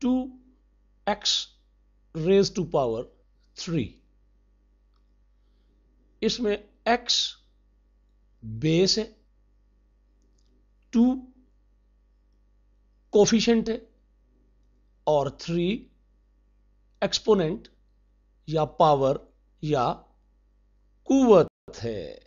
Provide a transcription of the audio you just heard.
to X raise two power three इसमें x base है two coefficient है और थ्री एक्सपोनेंट या पावर या कुवत है